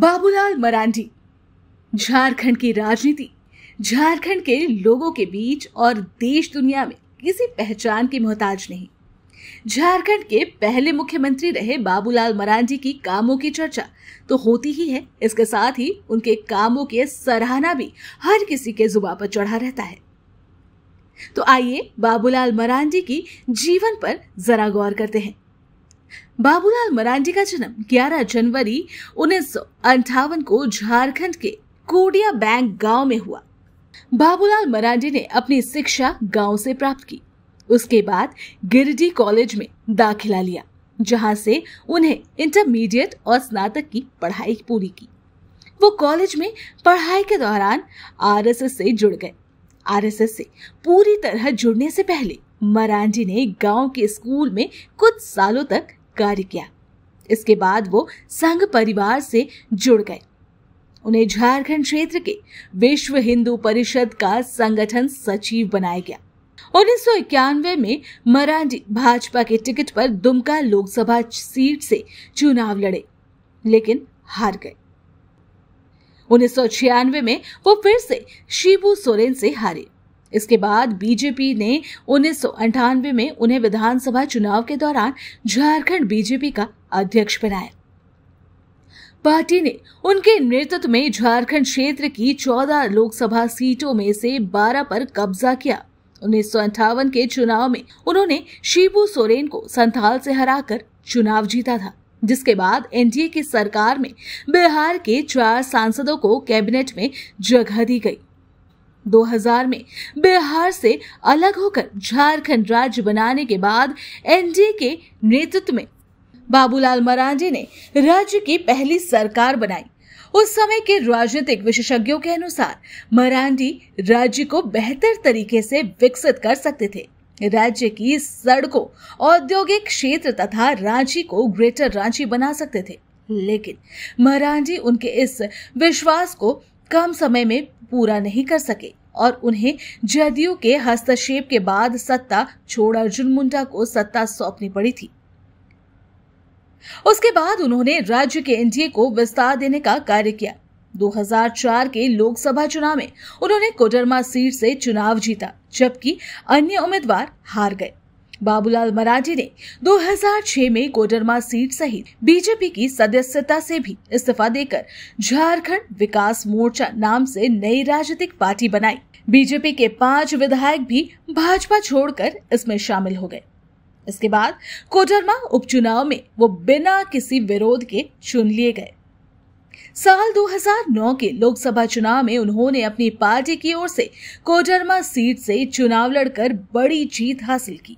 बाबूलाल मरांडी झारखंड की राजनीति झारखंड के लोगों के बीच और देश दुनिया में किसी पहचान के मोहताज नहीं झारखंड के पहले मुख्यमंत्री रहे बाबूलाल मरांडी की कामों की चर्चा तो होती ही है इसके साथ ही उनके कामों के सराहना भी हर किसी के जुबा पर चढ़ा रहता है तो आइए बाबूलाल मरांडी की जीवन पर जरा गौर करते हैं बाबूलाल मरांडी का जन्म 11 जनवरी उन्नीस को झारखंड के कोडिया बैंक गांव में हुआ बाबूलाल मरांडी ने अपनी शिक्षा गांव से प्राप्त की उसके बाद गिरिडीह कॉलेज में दाखिला लिया जहां से उन्हें इंटरमीडिएट और स्नातक की पढ़ाई पूरी की वो कॉलेज में पढ़ाई के दौरान आरएसएस से जुड़ गए आरएसएस से पूरी तरह जुड़ने से पहले मरांडी ने गांव के स्कूल में कुछ सालों तक कार्य किया इसके बाद वो संघ परिवार से जुड़ गए उन्हें झारखंड क्षेत्र के विश्व हिंदू परिषद का संगठन सचिव बनाया गया उन्नीस में मरांडी भाजपा के टिकट पर दुमका लोकसभा सीट से चुनाव लड़े लेकिन हार गए उन्नीस में वो फिर से शिबू सोरेन से हारे इसके बाद बीजेपी ने उन्नीस में उन्हें विधानसभा चुनाव के दौरान झारखंड बीजेपी का अध्यक्ष बनाया पार्टी ने उनके नेतृत्व में झारखंड क्षेत्र की 14 लोकसभा सीटों में से 12 पर कब्जा किया उन्नीस के चुनाव में उन्होंने शिबू सोरेन को संथाल से हराकर चुनाव जीता था जिसके बाद एनडीए की सरकार में बिहार के चार सांसदों को कैबिनेट में जगह दी गई 2000 में बिहार से अलग होकर झारखंड राज्य बनाने के बाद एनडीए के नेतृत्व में बाबूलाल मरांडी ने राज्य की पहली सरकार बनाई उस समय के राजनीतिक विशेषज्ञों के अनुसार मरांडी राज्य को बेहतर तरीके से विकसित कर सकते थे राज्य की सड़कों औद्योगिक क्षेत्र तथा रांची को ग्रेटर रांची बना सकते थे लेकिन मरांडी उनके इस विश्वास को कम समय में पूरा नहीं कर सके और उन्हें जदयू के हस्तक्षेप के बाद सत्ता छोड़ अर्जुन मुंडा को सत्ता सौंपनी पड़ी थी उसके बाद उन्होंने राज्य के एनडीए को विस्तार देने का कार्य किया 2004 के लोकसभा चुनाव में उन्होंने कोडरमा सीट से चुनाव जीता जबकि अन्य उम्मीदवार हार गए बाबूलाल मराठी ने 2006 में कोडरमा सीट सहित बीजेपी की सदस्यता से भी इस्तीफा देकर झारखंड विकास मोर्चा नाम से नई राजनीतिक पार्टी बनाई बीजेपी के पांच विधायक भी भाजपा छोड़कर इसमें शामिल हो गए इसके बाद कोडरमा उपचुनाव में वो बिना किसी विरोध के चुन लिए गए साल 2009 के लोकसभा चुनाव में उन्होंने अपनी पार्टी की ओर से कोडरमा सीट से चुनाव लड़कर बड़ी जीत हासिल की